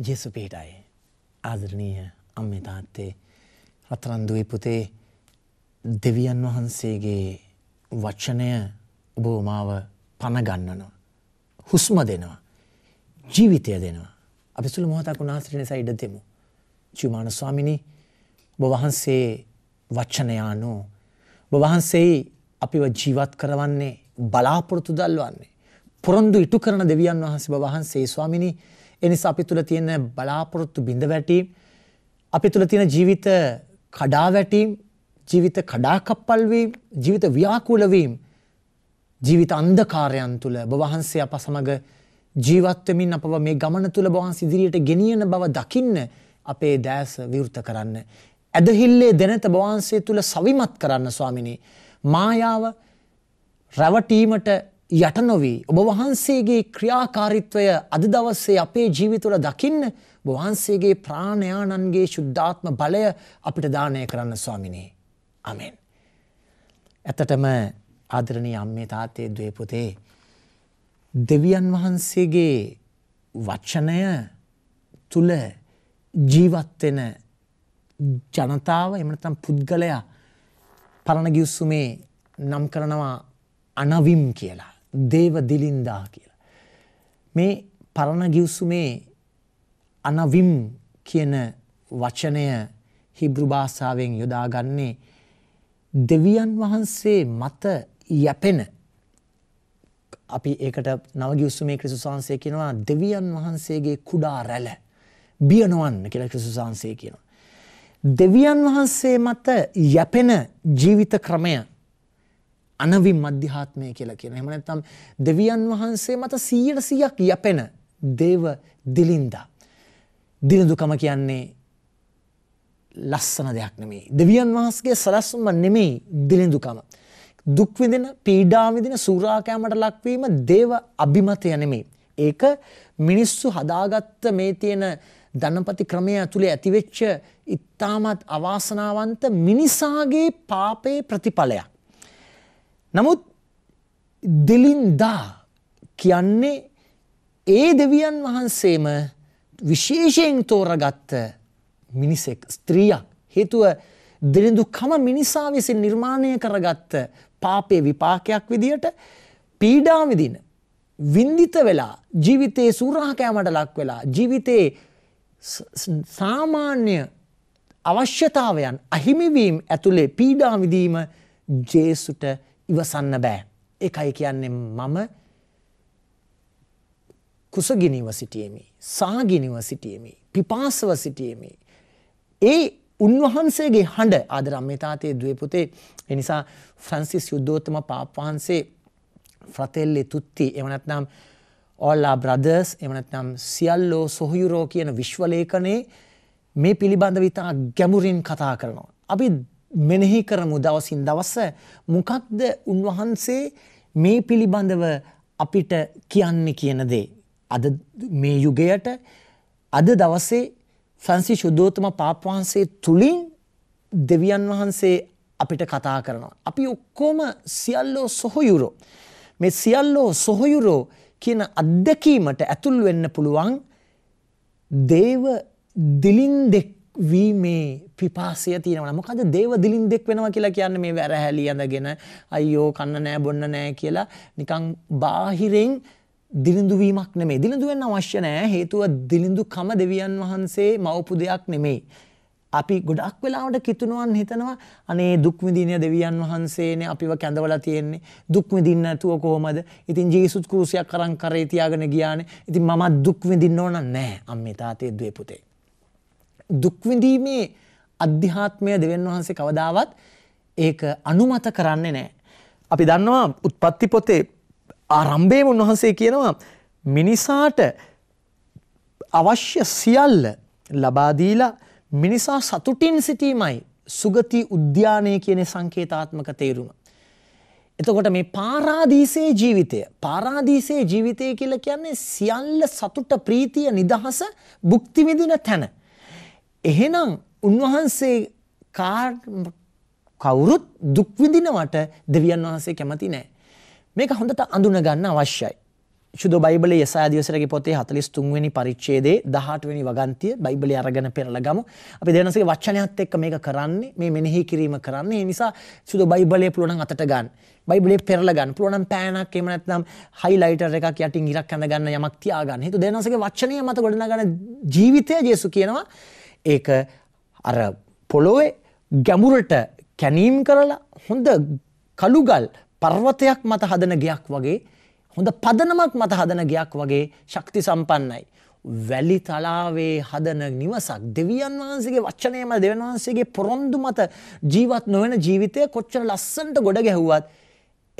ජෙසු පිහිටයි ආදරණීය අම්මේ තාත්තේ රත්තරන්දුවේ පුතේ දෙවියන් වහන්සේගේ වචනය ඔබව මාව පණගන්නනවා. හුස්ම දෙනවා. ජීවිතය දෙනවා. අපි සුළු මොහොතක් උනාසට නිසා ඉඩ දෙමු. චුමාන ස්වාමිනි ඔබ වහන්සේ වචනයානෝ ඔබ වහන්සේ අපිව ජීවත් කරවන්නේ බලාපොරොතු දල්වන්නේ. පොරොන්දු ඉටු කරන දෙවියන් වහන්සේ ඔබ වහන්සේ ස්වාමිනී ඒ නිසා අපි තුල තියෙන බලාපොරොත්තු බිඳ වැටීම් අපි තුල තියෙන ජීවිත කඩා වැටීම් ජීවිත කඩාකප්පල් වීම ජීවිත ව්‍යාකූල වීම ජීවිත අන්ධකාරයන් තුල ඔබ වහන්සේ අප සමග ජීවත් වෙමින් අපව මේ ගමන තුල ඔබ වහන්සේ ඉදිරියට ගෙනියන බව දකින්න අපේ දැස විවෘත කරන්න ඇදහිල්ලේ දැනත බවන්සේ තුළ සවිමත් කරන්න ස්වාමිනි. මායාව රැවටීමට යට නොවී ඔබ වහන්සේගේ ක්‍රියාකාරීත්වය අද දවස්සේ අපේ ජීවිතවල දකින්න වහන්සේගේ ප්‍රාණයාණන්ගේ ශුද්ධාත්ම බලය අපිට දානය කරන්න ස්වාමිනේ. අමෙන්. ඇතටම ආදරණී අම්මේ තාත්තේ දුවේ පුතේ දෙවියන් වහන්සේගේ වචනය තුල ජීවත් වෙන ජනතාව එහෙම නැත්නම් පුද්ගලයා පරණ ගිවිසුමේ නම් කරනවා අනවිම් කියලා. දේව දිලින්දා කියලා. මේ පරණ ගිව්සුමේ අනවිම් කියන වචනය හිබ්‍රු භාෂාවෙන් යොදාගන්නේ දෙවියන් වහන්සේ මත යැපෙන අපි ඒකට නවගිවසුමේ ක්‍රිසුසාන්සේ කියනවා දෙවියන් වහන්සේගේ කුඩා රැල බියනොවන්න කියලා ක්‍රිසුසාන්සේ කියනවා. දෙවියන් වහන්සේ මත යැපෙන ජීවිත ක්‍රමය අනවිම් මධ්‍යාත්මය කියලා කියන. එහෙම නැත්නම් දෙවියන් වහන්සේ මත 100%ක් යැපෙන දේව දිලින්දා. දිලිඳුකම කියන්නේ ලස්සන දෙයක් නෙමෙයි. දෙවියන් වහන්සේගේ සලස්ම නෙමෙයි දිලිඳුකම. දුක් විඳින, පීඩා විඳින, සූරාකෑමට ලක්වීම දේව අභිමතය නෙමෙයි. ඒක මිනිස්සු හදාගත්ත මේ තියෙන ධනපති ක්‍රමය ඇතුළේ ඇතිවෙච්ච ඉතාමත් අවාසනාවන්ත මිනිසාගේ පාපේ ප්‍රතිඵලයක්. නමුත් දෙලින්දා කියන්නේ ඒ දෙවියන් වහන්සේම විශේෂයෙන් තෝරගත්ත මිනිසෙක් ස්ත්‍රියක් හේතුව දෙරිඳු කම මිනිසා විසින් නිර්මාණය කරගත්ත පාපේ විපාකයක් විදියට පීඩා විදින වින්දිත වෙලා ජීවිතයේ සූරාකෑමට ලක් වෙලා ජීවිතයේ සාමාන්‍ය අවශ්‍යතාවයන් අහිමිවීම් ඇතුළේ පීඩා විඳීම ජේසුට ඉවසන්න බෑ. ඒකයි කියන්නේ මම කුසගිනිව සිටියෙමි. සාගිනිව සිටියෙමි. පිපාසව සිටියෙමි. ඒ උන්වහන්සේගේ හඬ ආද රම්්‍යතාතයේ දවපුතේ එනිසා ෆ්‍රන්සිස් යුද්ධෝත්තම පාප්වහන්සේ ෆ්‍රතෙල්ලෙ තුත්ති එමනත්නම් ඔල්ලා බ්‍රදර්ස් එමනත්නම් සියල්ලෝ සොහයුරෝ කියන විශ්වලේකනේ මේ පිළිබඳ විතා ගැමුරින් කතා කරනවා. අපි මෙනෙහි කරමු දවසින් දවස මොකක්ද උන්වහන්සේ මේ පිළිබඳව අපිට කියන්නේ කියන දේ. අද මේ යුගයට අද දවසේ ෆ්‍රැන්සි ශුද්ධෝතම පාප් වහන්සේ තුලින් දෙවියන් වහන්සේ අපිට කතා කරනවා. අපි ඔක්කොම සියල්ලෝ සොහොයුරෝ. මේ සියල්ලෝ සොහොයුරෝ කියන අත්දැකීමට ඇතුල් වෙන්න පුළුවන් දේව දිලින් දෙක් වී මේ පිපාසය තියෙනවා මොකද දේව දිලින් දෙක් වෙනවා කියලා කියන්නේ මේ වැරහැලි ඇඳගෙන අයියෝ කන්න නෑ බොන්න නෑ කියලා නිකන් බාහිරෙන් දිලිඳු වීමක් නෙමෙයි දිලිඳු වෙන්න අවශ්‍ය නෑ හේතුව දිලිඳුකම දෙවියන් වහන්සේ මවපු දෙයක් නෙමෙයි අපි ගොඩක් වෙලාවට කිතුනුවන් හිතනවා අනේ දුක් විඳින දෙවියන් වහන්සේනේ අපිව කැඳවලා තියෙන්නේ දුක් විඳින්න නැතුව කොහොමද? ඉතින් ජේසුස් ක්‍රූසයක් අරන් කරේ තියාගෙන ගියානේ. ඉතින් මම දුක් විඳින්න ඕන නැහැ අම්මේ තාත්තේ දුවේ පුතේ. දුක් විඳීමේ අධ්‍යාත්මය දෙවියන් වහන්සේ කවදාවත් ඒක අනුමත කරන්නේ නැහැ. අපි දන්නවා උත්පත්ති පොතේ ආරම්භයේම උන්වහන්සේ කියනවා මිනිසාට අවශ්‍ය සියල්ල ලබා දීලා මිනිසා සතුටින් සිටීමයි සුගති උද්‍යානය කියන සංකේතාත්මක තේරුම. එතකොට මේ පාරාදීසයේ ජීවිතය පාරාදීසයේ ජීවිතය කියලා කියන්නේ සියල්ල සතුට ප්‍රීතිය නිදහස භුක්ති විඳින තැන. එහෙනම් උන්වහන්සේ කවුරුත් දුක් විඳිනවට දෙවියන් වහන්සේ කැමති නැහැ. මේක හොඳට අඳුන ගන්න අවශ්‍යයි. ශුද්ධ බයිබලයේ යසායා දිවසරගේ පොතේ 43 වෙනි පරිච්ඡේදයේ 18 වෙනි වගන්තිය බයිබලයේ අරගෙන පෙරලා ගමු. අපි දෙවනසගේ වචනයත් එක්ක මේක කරන්නේ මේ මෙනෙහි කිරීම කරන්නේ. ඒ නිසා ශුද්ධ බයිබලයේ පුළුවන් නම් අතට ගන්න. බයිබලේ පෙරල ගන්න පුළුවන් නම් පෑනක් එහෙම නැත්නම් හයිලයිටර් එකක් යටින් ඉරක් අඳ ගන්න යමක් තියා ගන්න. හේතු දෙවනසගේ වචනය මත ගොඩනගන ජීවිතය ජේසු කියනවා ඒක අර පොළොවේ ගැමුරට කැනීම් කරලා හොඳ කළුගල් පර්වතයක් මත හදන ගයක් වගේ හොඳ පදනමක් මත හදන ගයක් වගේ ශක්ති සම්පන්නයි. වැලි තලාවේ හදන නිවසක් දෙවියන් වහන්සේගේ වච්චනයම දෙවන් වහන්සේගේ පොරොන්දු මත ජීවත් නොවන ජීවිතය කොච්චර ලස්සන්ට ගොඩ ගැහුවත්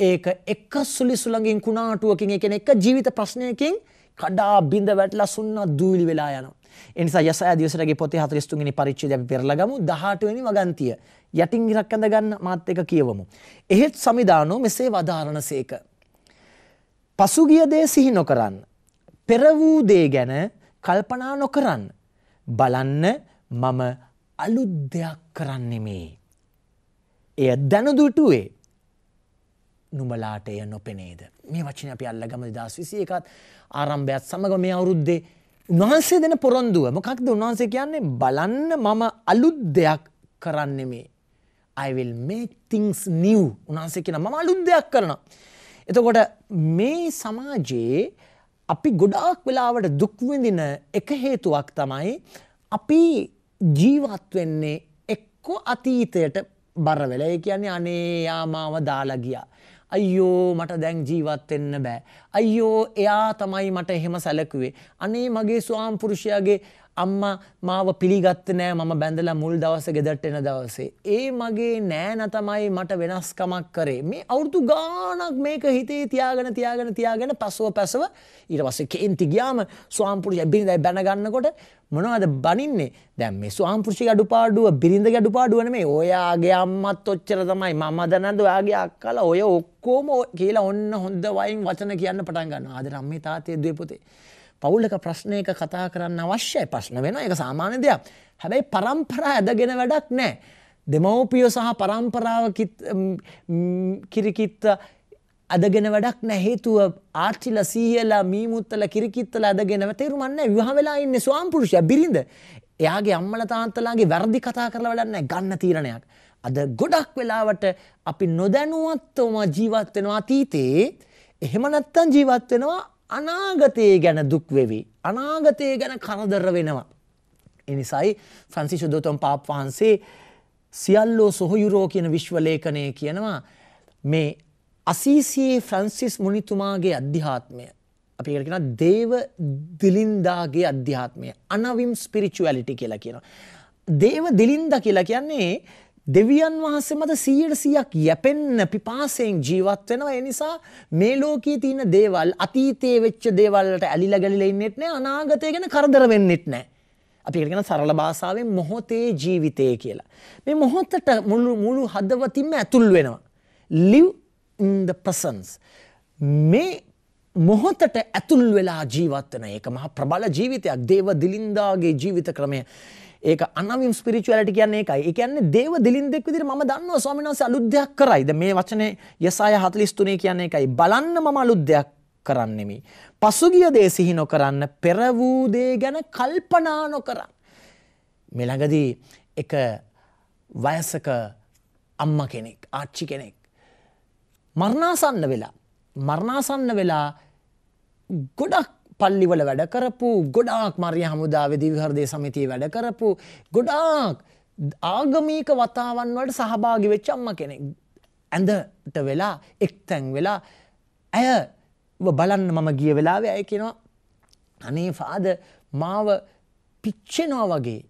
ඒක එක් සුලි සුළඟින් කුණාටුවකින් එකන එක ජීවිත ප්‍රශ්නයකින් කඩා බිඳ වැටලා සුන්න දූලි වෙලා යනවා. එනිසා යස ආදිවසරගේ පොතේ 43 වෙනි පරිච්ඡේදය අපි පෙරලා ගමු 18 වෙනි වගන්තිය. යටින් ඉරක් අඳ ගන්න මාත් එක කියවමු. එහෙත් සමිදානෝ මෙසේ වදාරණසේක. පසුගිය දේ සිහි නොකරන්න. පෙර වූ දේ ගැන කල්පනා නොකරන්න. බලන්න මම අලුත් දෙයක් කරන්නෙමේ. එය දැනුදුටුවේ නුඹලාට එය නොපෙනේද. මේ වචන අපි අල්ලගම දස් විසි එකත් ආරම්භයත් සමඟ මේ අවුරුද්දේ උන්වහන්සේ දෙන පොරොන්දුව මොකක්ද උන්වහන්සේ කියන්නේ බලන්න මම අලුත් දෙයක් කරන්න මේ I will make things new උන්වහන්සේ කියන මම අලුත් දෙයක් කරනවා. එතකොට මේ සමාජයේ අපි ගොඩාක් වෙලාවට දුක් විඳින එක හේතුවක් තමයි අපි ජීවත් වෙන්නේ එක්ක අතීතයට බර වෙලා. ඒ කියන්නේ අනේ යාමාව දාලා ගියා. අයියෝ මට දැන් ජීවත් වෙන්න බෑ අයියෝ එයා තමයි මට එහෙම සැලකුවේ අනේ මගේ ස්වාම්පුරුෂයාගේ අම්මා මාව පිළිගත්ත නෑ මම බැඳලා මුල් දවස ගෙදරට එන දවසේ. ඒ මගේ නෑන තමයි මට වෙනස්කමක් කරේ. මේ අවුරුදු ගානක් මේක හිතේ තියාගෙන තියාගෙන තියාගෙන පසුව පැසව ඊට පස්සේ කේන්ති ගියාම ස්වාම්පුරුෂය බිරිඳයි බැනගන්නකොට මොනවද බනින්නේ? දැන් මේ ස්වාම්පුරුෂිය අඩුපාඩුව බිරිඳ අඩුපාඩුව නෙමෙයි. ඔයාගේ අම්මත් ඔච්චර තමයි. මමද නැද්ද ඔයාගේ අක්කලා ඔය ඔක්කොම කියලා ඔන්න හොඳ වයින් වචන කියන්න පටන් ගන්නවා. ආදර අම්මේ තාත්තේ දුවේ පුතේ. පවුලක ප්‍රශ්නයක කතා කරන්න අවශ්‍යයි ප්‍රශ්න වෙන එක සාමාන්‍ය දෙයක්. හැබැයි પરම්පරා ඇදගෙන වැඩක් නැහැ. දෙමව්පියෝ සහ પરම්පරාව කිරිකිත් අදගෙන වැඩක් නැහැ හේතුව ආච්චිලා සීයලා මීමුත්තලා කිරිකිත්තලා අදගෙන තේරුමක් නැහැ. විවාහ වෙලා ඉන්නේ ස්වාම්පුරුෂයා බිරිඳ. එයාගේ අම්මලා තාත්තලාගේ වැරදි කතා කරලා වැඩක් නැහැ. ගන්න තීරණයක්. අද ගොඩක් වෙලාවට අපි නොදැනුවත්වම ජීවත් වෙනවා අතීතේ. එහෙම නැත්තම් ජීවත් වෙනවා අනාගතයේ ගැන දුක් වෙවි. අනාගතයේ ගැන කරදර වෙනවා. එනිසයි ෆ්‍රන්සි ශුද්ධෝතම පාප් වහන්සේ සියල්ලෝ සොහයුරෝ කියන විශ්වලේඛනය කියනවා මේ අසීසියේ ෆ්‍රන්සිස් මුනිතුමාගේ අධ්‍යාත්මය අපි ඒකට කියනවා දේව දිලින්දාගේ අධ්‍යාත්මය අනවිම් ස්පිරිචුවැලිටි කියලා කියනවා. දේව දිලින්දා කියලා කියන්නේ දෙවියන් වහන්සේ මත 100%ක් යැපෙන්න පිපාසයෙන් ජීවත් වෙනවා. ඒ නිසා මේ ලෝකයේ තියෙන දේවල් අතීතයේ වෙච්ච දේවල් වලට ඇලිලා ගලිලා ඉන්නෙත් නැහැ. අනාගතය ගැන කරදර වෙන්නෙත් නැහැ. අපි ඒකට කියන සරල භාෂාවෙන් මොහොතේ ජීවිතය කියලා. මේ මොහොතට මුළු මුළු හදවතින්ම ඇතුල් වෙනවා. live in the presence. මේ මොහොතට ඇතුල් වෙලා ජීවත් වෙන එක මහා ප්‍රබල ජීවිතයක්. දේව දිලින්දාගේ ජීවිත ක්‍රමය. ඒක අනවිම් ස්පිරිචුවලිටි කියන්නේ ඒකයි. ඒ කියන්නේ දේව දිලින්දෙක් විදිහට මම දන්නවා ස්වාමීන් වහන්සේ අලුත් දෙයක් කරයි. දැන් මේ වචනේ යසාය 43 කියන්නේ ඒකයි. බලන්න මම අලුත් දෙයක් කරන්නෙමි. පසුගිය දේ සිහි නොකරන්න, පෙර වූ දේ ගැන කල්පනා නොකර. මේ ළඟදී එක වයසක අම්මා කෙනෙක්, ආච්චි කෙනෙක් මරණාසන්න වෙලා මරණාසන්න වෙලා ගොඩක් පල්ලිවල වැඩ කරපු ගොඩාක් මරිය හමුදාවේ දිවිහරදේ සමිතියේ වැඩ කරපු ගොඩාක් ආගමික වතාවන් වලට සහභාගි වෙච්ච අම්මා කෙනෙක්. ඇඳට වෙලා එක්තැන් වෙලා ඇය බලන්න මම ගිය වෙලාවේ ඇය කියනවා අනේ ෆාද මාව පිච්චෙනවා වගේ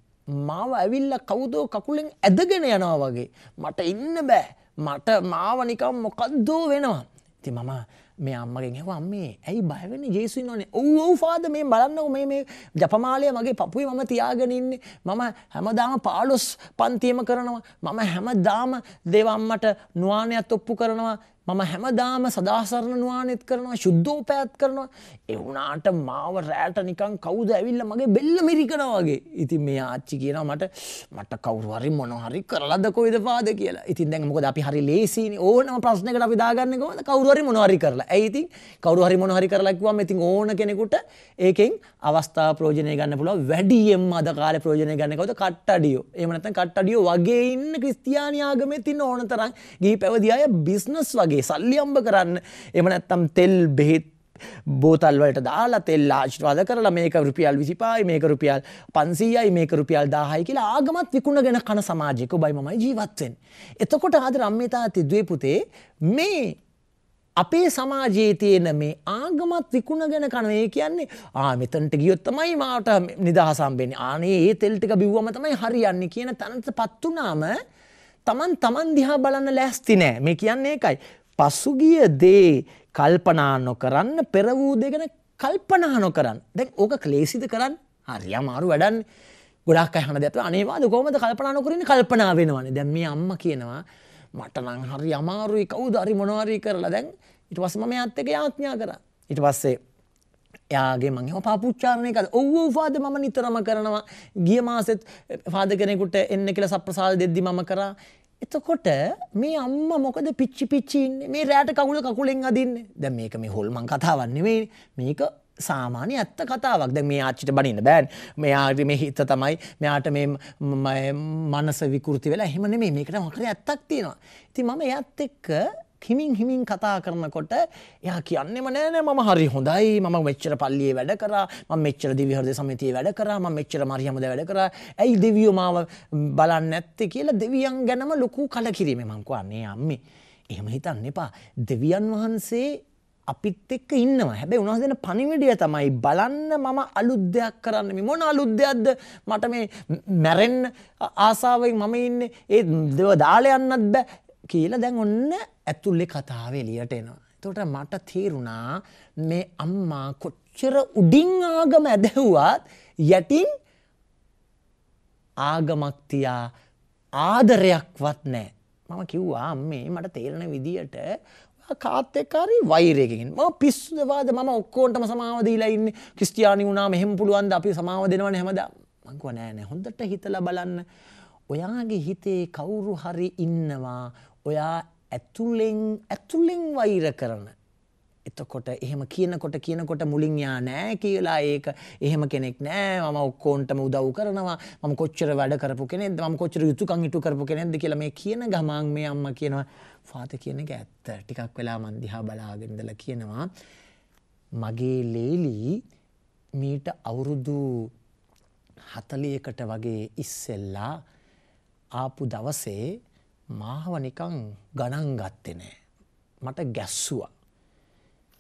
මාව ඇවිල්ලා කවුදෝ කකුලෙන් ඇදගෙන යනවා වගේ මට ඉන්න බෑ මට මාව නිකම් මොකද්දෝ වෙනවා ඉතින් මම මේ අම්මගෙන් හෙව අම්මේ ඇයි බයවෙන්නේ ජේසුස් ඉන්නවනේ ඔව් ඔව් ෆාදර් මේ බලන්නකො මේ මේ ජපමාලය මගේ පපුවේ මම තියාගෙන ඉන්නේ මම හැමදාම 15 පන්තියම කරනවා මම හැමදාම දේව අම්මට නුවාණයක් ඔප්පු කරනවා මම හැමදාම සදාසරණ නුවානෙත් කරනවා ශුද්ධෝපයත් කරනවා එවුනාට මාව රෑට නිකං කවුද ඇවිල්ල මගේ බෙල්ල මිරිකනවාගේ ඉතින් මේ ආච්චි කියනවා මට මට කවුරුහරි මොනහරි කරලද කොයිද පාද කියලා ඉතින් දැන් මොකද අපි හරි ලේසිනේ ඕනම ප්‍රශ්නයකට අපි දාගන්නේ කොහොමද කවුරුහරි මොනහරි කරලා ඇයි ඉතින් කවුරුහරි මොනහරි කරලා කිව්වම ඉතින් ඕන කෙනෙකුට ඒකෙන් අවස්ථා ප්‍රයෝජනය ගන්න පුළුවන් වැඩියෙන්ම අද කාලේ ප්‍රයෝජනය ගන්න කවුද කට්ටඩියෝ එහෙම නැත්නම් කට්ටඩියෝ වගේ ඉන්න ක්‍රිස්තියානි ආගමේ තින්න ඕන තරම් ගිහි පැවිදි අය බිස්නස් වගේ වගේ සල්ලි අම්බ කරන්න එම නැත්තම් තෙල් බෙහෙත් බෝතල්වලට දාලා තෙල් ආශිර්වාද කරලා මේක රුපියල් 25යි මේක රුපියල් 500යි මේක රුපියල් 1000යි කියලා ආගමත් විකුණගෙන කන සමාජයක ඔබයි මමයි ජීවත් වෙන්නේ. එතකොට ආදර අම්මේ තාත්තේ දුවේ පුතේ මේ අපේ සමාජයේ තියෙන මේ ආගමත් විකුණගෙන කන ඒ කියන්නේ ආ මෙතනට ගියොත් තමයි මාට නිදහස හම්බෙන්නේ. ආනේ ඒ තෙල් ටික බිව්වම තමයි හරියන්නේ කියන තැනටපත් උනාම තමන් තමන් දිහා බලන්න ලෑස්ති නෑ. මේ කියන්නේ ඒකයි. පසුගිය දේ කල්පනා නොකරන්න පෙර වූ දේ ගැන කල්පනා නොකරන්න. දැන් ඕක ක්ලේසිද කරන්න? හරි අමාරු වැඩන්නේ. ගොඩක් අය හන දෙයක් අනේවාද කොහොමද කල්පනා නොකරන්නේ කල්පනා වෙනවනේ. දැන් මේ අම්මා කියනවා මට නම් හරි අමාරුයි කවුද හරි මොනවාරි කරලා දැන් ඊට පස්සේ මම එයාත් එක්ක යාඥා කරා. ඊට පස්සේ එයාගේ මං එහෙම පාපුච්චාරණය කළා. ඔව් ඔව් ෆාදර් මම නිතරම කරනවා. ගිය මාසෙත් ෆාදර් කෙනෙකුට එන්න කියලා සප්‍රසාද දෙද්දි මම කරා. එතකොට මේ අම්ම මොකද පිච්චි පිච්චින්න මේ රෑට කකුල කකුලෙන් අදින්න දැ මේක මේ හොල්මන් කතාවන්නවෙයි මේක සාමාන්‍ය ඇත්ත කතාවක් ද මේ ආච්චිට බනින්න බෑන් මෙයාට මේ හිත තමයි මෙයාට මේ මනස විකෘති වෙලා හෙමන මේ මේකට මකර ඇත්තක් තියෙනවා ඉති මම ඇත් එක්ක හිමින් හිමින් කතා කරනකොට එයා කියන්නෙම නෑනෑ මම හරි හොඳයි මම මෙච්චර පල්ලියේ වැඩ කරා මම මෙච්චර දිවිහරද සමිතිය වැඩ කරා මම මෙච්චර මරියමද වැඩ කරා ඇයි දෙවියෝ මාව බලන්න නැත්තේ කියලා දෙවියන් ගැනම ලොකු කලකිරීම මං කියන්නේ අම්මේ. එහෙම හිතන්න එපා. දෙවියන් වහන්සේ අපිත් එක්ක ඉන්නවා හැබැයි උනහස දෙන පණිවිඩය තමයි බලන්න මම අලුත් දෙයක් කරන්න මේ මොන අලුත් දෙයක්ද මට මේ මැරෙන්න ආසාවෙන් මම ඉන්නේ ඒ දේව දාලා යන්නත් බෑ කියලා දැන් ඔන්න ඇතුල්ලේ කතාව එළියට එනවා. එතකොට මට තේරුණා මේ අම්මා කොච්චර උඩින් ආගම ඇදහුවත් යටින් ආගමක් තියා ආදරයක්වත් නැහැ. මම කිව්වා අම්මේ මට තේරෙන විදියට කාත් එක්ක හරි වෛරයකින් මම පිස්සුද වාද මම ඔක්කොන්ටම සමාව දීලා ඉන්නේ ක්‍රිස්තියානි වුණාම එහෙම පුළුවන් ද අපි සමාව දෙනවනේ හැමදාම මං කිව්වා නෑ නෑ හොඳට හිතලා බලන්න ඔයාගේ හිතේ කවුරු හරි ඉන්නවා ඔයා ඇතුලෙන් ඇතුලෙන් වෛර කරන එතකොට එහෙම කියනකොට කියනකොට මුලින් යා නෑ කියලා ඒක එහෙම කෙනෙක් නෑ මම ඔක්කොන්ටම උදව් කරනවා මම කොච්චර වැඩ කරපු කෙනෙක්ද මම කොච්චර යුතුයකම් ඉටු කරපු කෙනෙක්ද කියලා මේ කියන ගමන් මේ අම්මා කියනවා ෆාත කියන එක ඇත්ත ටිකක් වෙලා මන් දිහා බලාගෙන ඉඳලා කියනවා මගේ ලේලි මීට අවුරුදු 40කට වගේ ඉස්සෙල්ලා ආපු දවසේ මාව නිකං ගණන් ගත්තෙ නෑ. මට ගැස්සුවා.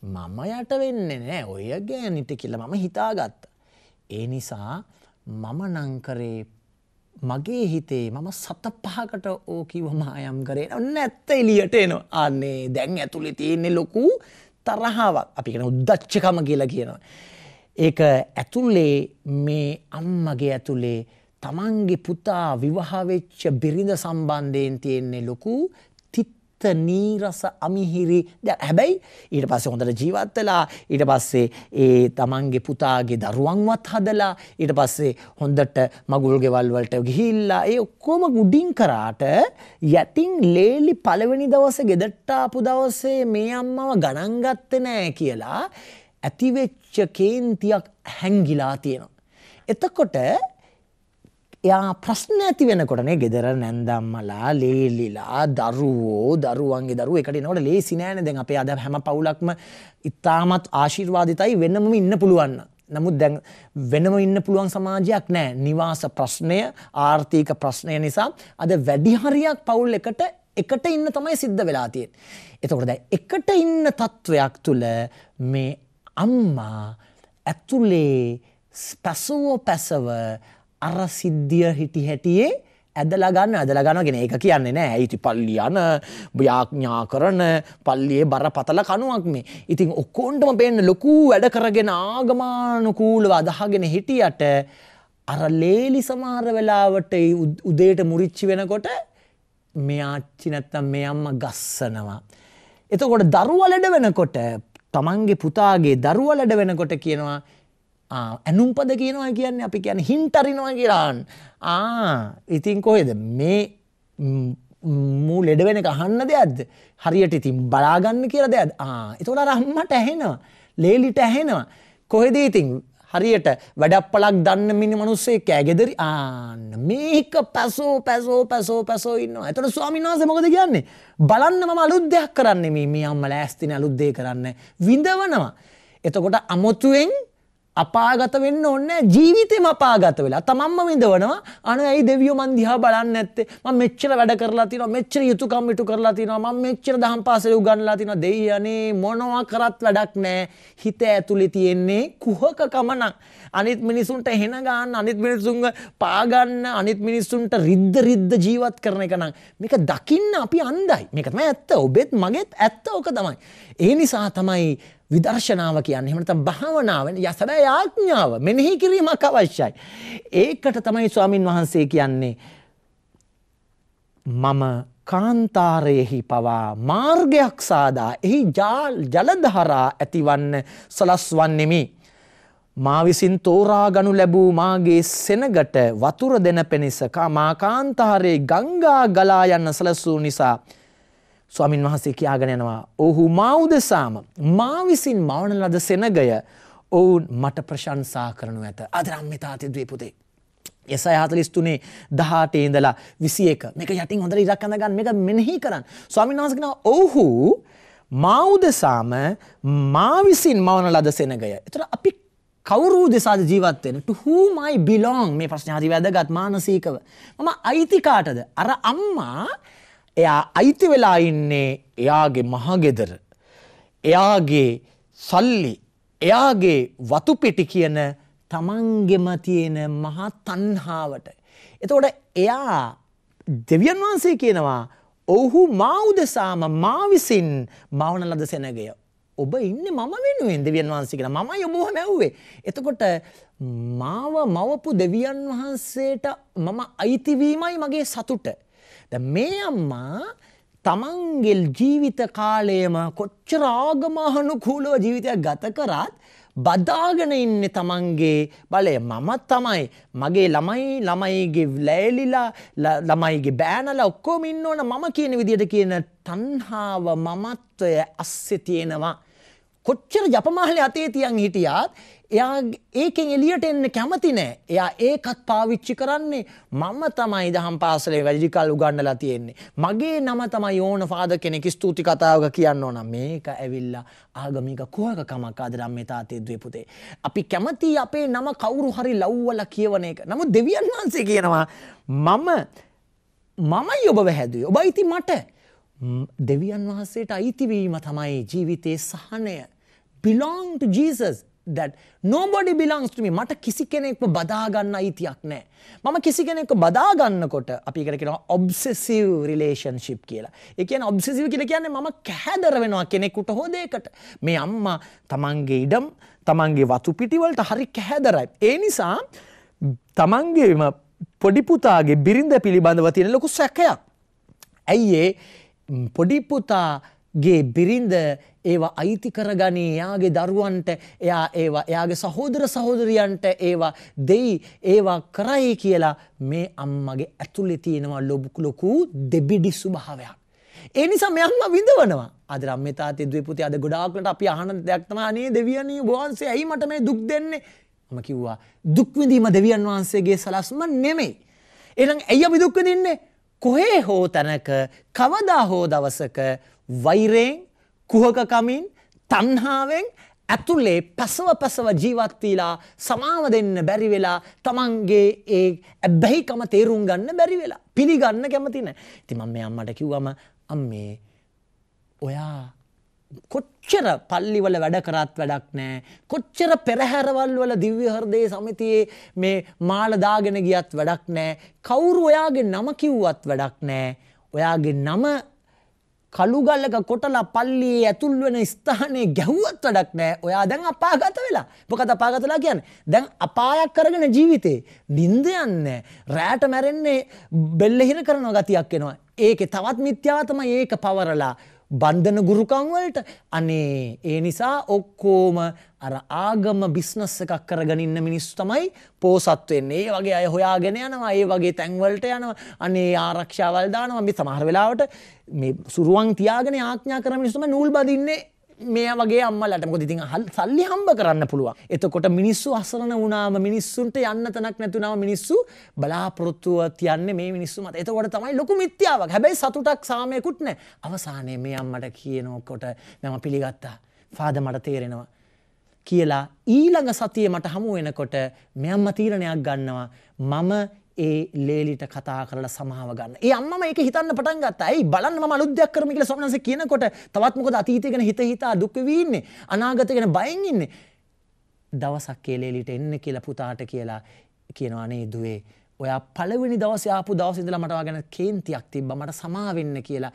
මම යට වෙන්න නෑ ඔය ගෑනිට කියල මම හිතාගත්ත. ඒ නිසා මම නංකරේ මගේ හිතේ මම සත පහකට ඕකිව මායම් කරේ ඔන්න ඇත්ත එලියට එනවා අන්නේ දැන් ඇතුළි තියෙන්නේ ලොකු තරහාවක් අපිගෙන උද්දච්චකම කියලා කියනවා. ඒක ඇතුල්ලේ මේ අම්මගේ ඇතුළේ තමන්ගේ පුතා විවාහවෙච්ච බිරිඳ සම්බන්ධයෙන් තියෙන්නේ ලොකු තිත්ත නීරස අමිහිරි ද හැබැයි ඊට පස්සේ හොඳට ජීවත් වෙලා ඊට පස්සේ ඒ තමන්ගේ පුතාගේ දරුවන්වත් හදලා ඊට පස්සේ හොඳට මගුල් ගෙවල් වලට ගිහිල්ලා ඒ ඔක්කොම උඩින් කරාට යටින් ලේලි පළවෙනි දවසේ ගෙදරට ආපු දවසේ මේ අම්මව ගණන් ගත්තේ නැහැ කියලා ඇතිවෙච්ච කේන්තියක් හැංගිලා තියෙනවා එතකොට එයා ප්‍රශ්න ඇති වෙනකොටනේ ගෙදර නැන්දම්මලා ලේලිලා දරුවෝ දරුවන්ගේ දරුවෝ එකට එනකොට ලේසි නෑනේ දැන් අපේ අද හැම පවුලක්ම ඉතාමත් ආශිර්වාදිතයි වෙනමම ඉන්න පුළුවන්. නමුත් දැන් වෙනම ඉන්න පුළුවන් සමාජයක් නෑ. නිවාස ප්‍රශ්නය, ආර්ථික ප්‍රශ්නය නිසා අද වැඩි හරියක් පවුල් එකට එකට ඉන්න තමයි සිද්ධ වෙලා තියෙන්නේ. එතකොට දැන් එකට ඉන්න තත්වයක් තුල මේ අම්මා ඇතුලේ පැසුව පැසව අර සිද්ධිය හිටි හැටියේ ඇදලා ගන්න ඇදලා ගන්න කියන එක කියන්නේ නෑ. ඉති පල්ලි යන යාඥා කරන පල්ලියේ බරපතල කණුවක් මේ. ඉතින් ඔක්කොන්ටම පේන්න ලොකු වැඩ කරගෙන ආගමානුකූලව අදහගෙන හිටියට අර ලේලි සමහර වෙලාවට උදේට මුරිච්චි වෙනකොට මෙයාච්චි නැත්තම් මේ අම්මා ගස්සනවා. එතකොට දරුවා ලෙඩ වෙනකොට තමන්ගේ පුතාගේ දරුවා ලෙඩ වෙනකොට කියනවා ඇනුම්පද කියනවා කියන්නේ අපි කියන හින්ටරිනවා කියලාන් ඉතින් කොහෙද මේ මූ ලෙඩ වෙන එක අහන්න දෙයක්ද හරියට ඉතින් බලාගන්න කියලා දෙයක් එතකොට රම්මට ඇහෙනවා ලේලිට ඇහෙනවා කොහෙද ඉතින් හරියට වැඩප්පලක් දන්න මිනි මනුස්සේ කෑගෙදරි ආන්න මේක පැසෝ පැසෝ පැසෝ පැසෝ ඉන්නවා එතට ස්වාමිනාස මොකද කියන්නේ බලන්න මම අලුද්දයක් කරන්නේ මේ අම්ම ලෑස්තින අලුද්දේ කරන්න විඳවනවා එතකොට අමුතුවෙන් අපාගත වෙන්න ඕනේ ජීවිතේම අපාගත වෙලා තමන්ම විඳවනවා අනේ ඇයි දෙවියෝ මන් දිහා බලන්නේ නැත්තේ මම මෙච්චර වැඩ කරලා තිනවා මෙච්චර යුතුයකම් ඉටු කරලා තිනවා මම මෙච්චර දහම් පාසල උගන්ලා තිනවා දෙයියනේ මොනවා කරත් වැඩක් නැහැ හිත ඇතුලේ තියෙන්නේ කුහකකම නම් අනිත් මිනිසුන්ට හෙන ගන්න අනිත් මිනිසුන්ව පා ගන්න අනිත් මිනිසුන්ට රිද්ද රිද්ද ජීවත් කරන එක නම් මේක දකින්න අපි අන්දයි මේක තමයි ඇත්ත ඔබෙත් මගෙත් ඇත්ත ඕක තමයි ඒ නිසා තමයි විදර්ශනාව කියන්නේ එහෙම නැත්නම් භාවනාව යසබෑ ආඥාව මෙනෙහි කිරීමක් අවශ්‍යයි. ඒකට තමයි ස්වාමින් වහන්සේ කියන්නේ මම කාන්තාරයෙහි පවා මාර්ගයක් සාදා එහි ජලධරා ඇතිවන්න සලස්වන්නෙමි. මා විසින් තෝරා ගනු ලැබූ මාගේ සෙනගට වතුර දෙන පෙනිස මා කාන්තාරයේ ගංගා ගලා යන්න සලසූ නිසා ස්වාමින් වහන්සේ කියාගෙන යනවා ඔහු මා උදෙසාම මා විසින් මවන ලද සෙනගය ඔවුන් මට ප්‍රශංසා කරනු ඇත අදරම්මිතාති ද්වීපුතේ එසයි හතලිස්තුනේ දහටේ ඉඳලා විසි එක මේක යටින් හොඳට ඉරක් අඳගන්න මේක මෙනෙහි කරන්න ස්වාමීන් වහන්සේ කියනවා ඔව්හු මා උදෙසාම මා විසින් මවන ලද සෙනගය. ඒතර අපි කවුරු දෙසාද ජීවත් වෙන to whom I belong මේ ප්‍රශ්නේ හරි වැදගත් මානසිකව. මම අයිති කාටද? අර අම්මා එයා අයිති වෙලා ඉන්නේ එයාගේ මහගෙදර. එයාගේ සල්ලි එයාගේ වතුපිටි කියන තමන්ගෙම තියෙන මහා තන්හාාවට. එතකොට එයා දෙවියන් වහන්සේ කියනවා ඔහු මෞදසාම මා විසින් මවන ලද සෙනගය. ඔබ ඉන්න මම වෙනුවෙන් දෙවියන් වහන්සේ කියලා මම යොබෝහ මැව්වේ. එතකොට මාව මවපු දෙවියන් වහන්සේට මම අයිතිවීමයි මගේ සතුට. මේ අම්මා තමන්ගෙල් ජීවිත කාලයම කොච්චර ආගමහනුකූලව ජීවිතයක් ගත කරත් බදාගෙන ඉන්න තමන්ගේ බලය මමත් තමයි මගේ ළමයි ළමයිගේ ලෑලිලා ළමයිගේ බෑනල ඔක්කෝම ඉන්න ඕන මම කියන විදියට කියන තන්හාාව මමත්වය අස්සෙ තියෙනවා. කොච්චර ජපමාහලි අතේ තියන් හිටියාත් එයා ඒකෙන් එලියට එන්න කැමති නෑ. එයා ඒකත් පාවිච්චි කරන්නේ මම තමයි දහම් පාසලේ වැඩිකල් උගන්නලා තියෙන්නේ. මගේ නම තමයි ඕන ෆාද කෙනෙක් ස්තුති කතාවක කියන්න ඕන. මේක ඇවිල්ලා ආගමික කුහකකමක් අද ධම්මේ තාතේ දුවේ පුතේ. අපි කැමති අපේ නම කවුරු හරි ලව්වලා කියවන එක. නමුත් දෙවියන් වහන්සේ කියනවා මම මමයි ඔබව හැදුවේ. ඔබ ඉති මට. දෙවියන් වහන්සේට අයිතිවීම තමයි ජීවිතයේ සහනය. belong to Jesus. that nobody belongs to me මට කිසි කෙනෙක්ව බදාගන්න අයිතියක් නෑ මම කිසි කෙනෙක්ව බදාගන්නකොට අපි එකට කියනවා obsessive relationship කියලා. ඒ කියන්නේ obsessive කියලා කියන්නේ මම කැහැදර වෙනවා කෙනෙකුට හෝ දෙයකට. මේ අම්මා තමන්ගේ ඉඩම් තමන්ගේ වතු පිටි වලට හරි කැහැදරයි. ඒ නිසා තමන්ගේම පොඩි පුතාගේ බිරිඳ පිළිබඳව තියෙන ලොකු සැකයක්. ඇයි ඒ පොඩි පුතා ගේ බිරිඳ ඒවා අයිති කරගනී එයාගේ දරුවන්ට එයා ඒවා එයාගේ සහෝදර සහෝදරියන්ට ඒවා දෙයි ඒවා කරයි කියලා මේ අම්මගේ ඇතුලේ තියෙනවා ලොබුකු ලොකු දෙබිඩි ස්වභාවයක්. ඒ නිසා මේ අම්මා විඳවනවා. අද රම්මේ තාත්තේ දුවේ පුතේ අද ගොඩාක්ලට අපි අහන දෙයක් තමයි අනේ දෙවියනි ඔබ වහන්සේ ඇයි මට මේ දුක් දෙන්නේ? මම කිව්වා දුක් විඳීම දෙවියන් වහන්සේගේ සලස්ම නෙමෙයි. එහෙනම් ඇයි අපි දුක් විඳින්නේ? කොහේ හෝ තැනක කවදා හෝ දවසක වෛරයෙන් කුහකකමින් තණ්හාවෙන් ඇතුලේ පැසව පැසව ජීවත් වෙලා සමාව දෙන්න බැරි වෙලා තමන්ගේ ඒ ඇබ්බැහිකම තේරුම් ගන්න බැරි වෙලා පිළිගන්න කැමති නැහැ. ඉතින් මම මේ අම්මට කිව්වම අම්මේ ඔයා කොච්චර පල්ලිවල වැඩ කරත් වැඩක් නෑ. කොච්චර පෙරහැරවල් වල දිව්‍ය හෘදේ සමිතියේ මේ මාළ දාගෙන ගියත් වැඩක් නෑ. කවුරු ඔයාගේ නම කිව්වත් වැඩක් නෑ. ඔයාගේ නම කළු ගල්ලක කොටලා පල්ලියේ ඇතුල් වෙන ස්ථානයේ ගැහුවත් වැඩක් නැහැ. ඔයා දැන් අපාගත වෙලා. මොකද අපාගතලා කියන්නේ? දැන් අපායක් කරගෙන ජීවිතේ නිින්ද යන්නේ රෑට මැරෙන්නේ බෙල්ල හිර කරන ගතියක් එනවා. ඒකේ තවත් මිත්‍යාව තමයි ඒක පවරලා බන්ධන ගුරුකම් වලට අනේ ඒ නිසා ඔක්කොම අර ආගම බිස්නස් එකක් කරගෙන ඉන්න මිනිස්සු තමයි පෝසත් වෙන්නේ. ඒ වගේ අය හොයාගෙන යනවා. ඒ වගේ තැන් වලට යනවා. අනේ ආරක්ෂාවල් දානවා. මේ සමහර වෙලාවට මේ සුරුවන් තියාගෙන ආඥා කරන මිනිස්සු තමයි නූල් බදින්නේ. මේ වගේ අම්මලට මොකද ඉතින් සල්ලි හම්බ කරන්න පුළුවන්. එතකොට මිනිස්සු අසරණ වුණාම මිනිස්සුන්ට යන්න තැනක් නැතුණාම මිනිස්සු බලාපොරොත්තුව තියන්නේ මේ මිනිස්සු මත. එතකොට තමයි ලොකු මිත්‍යාවක්. හැබැයි සතුටක් සාමයකුත් නැහැ. අවසානයේ මේ අම්මට කියනකොට මම පිළිගත්තා. ෆාදර් මට තේරෙනවා. කියලා ඊළඟ සතියේ මට හමු වෙනකොට මේ අම්මා තීරණයක් ගන්නවා. මම ඒ ලේලිට කතා කරලා සමාව ගන්න. ඒ අම්මම ඒක හිතන්න පටන් ගත්තා. ඇයි බලන්න මම අලුත් දෙයක් කරමු කියලා සොම්නන්සේ කියනකොට තවත් මොකද අතීතය ගැන හිත හිතා දුක් වෙවි ඉන්නේ. අනාගතය ගැන බයෙන් ඉන්නේ. දවසක් ඒ ලේලිට එන්න කියලා පුතාට කියලා කියනවා නේ දුවේ ඔයා පළවෙනි දවස් ආපු දවස් ඉඳලා මට ගැන කේන්තියක් තිබ්බා මට සමාවෙන්න කියලා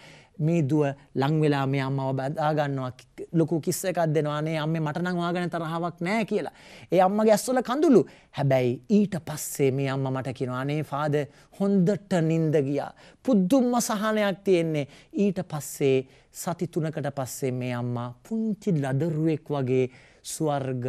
මේ දුව ලංවෙලා මේ අම්මව බදාගන්නවා ලොකු කිස්ස එකක් දෙනවා අනේ අම්මේ මට නම් වාගෙන තරහාවක් නැහැ කියලා. ඒ අම්මගේ ඇස්වල කඳුළු. හැබැයි ඊට පස්සේ මේ අම්මා මට කියනවා අනේ ෆාද හොඳට නිින්ද ගියා. පුදුම සහනයක් තියෙන්නේ. ඊට පස්සේ සති තුනකට පස්සේ මේ අම්මා පුංචි ලදරුවෙක් වගේ ස්වර්ග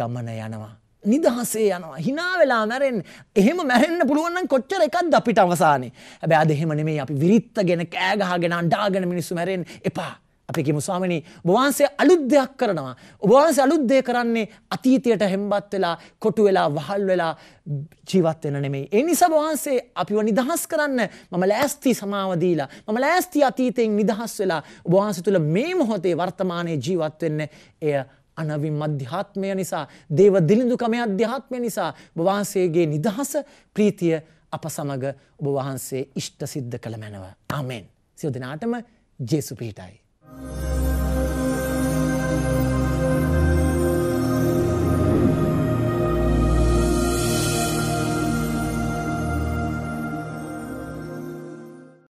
ගමන යනවා. නිදහසේ යනවා හිනා වෙලා මැරෙන් එහෙම මැරෙන්න්න පුළුවන්න්න කොච්චර එකක්ද අපිට අවසානේ හැබැ අද එහෙම නෙමේ අපි විරිත්තගෙන කෑගහගෙන අන්ඩාගෙන මිනිස්සු මැරෙන් එපා අපි මුස්වාමනී බවහන්සේ අලුත් දෙයක් කරනවා ඔබවහන්සේ අලුද්දේ කරන්නේ අතීතයට හෙම්බත් වෙලා කොටු වෙලා වහල් වෙලා ජීවත් වෙන නෙමෙයි ඒ නිසා වහන්සේ අපිව නිදහස් කරන්න මම ලෑස්ති සමාව දීලා මම ලෑස්ති අතීතයෙන් නිදහස් වෙලා ඔබ වහන්සේ තුල මේ මොහොතේ වර්තමානයේ ජීවත් වෙන්න එය අනවිම් අධ්‍යාත්මය නිසා දේව දිලිඳුකමේ අධ්‍යාත්මය නිසා ඔබ වහන්සේගේ නිදහස ප්‍රීතිය අප සමග ඔබ වහන්සේ ඉෂ්ට සිද්ධ කළ මැනව. ආමෙන්. සියෝ දෙනාටම ජේසු පිහිටයි. Thank you.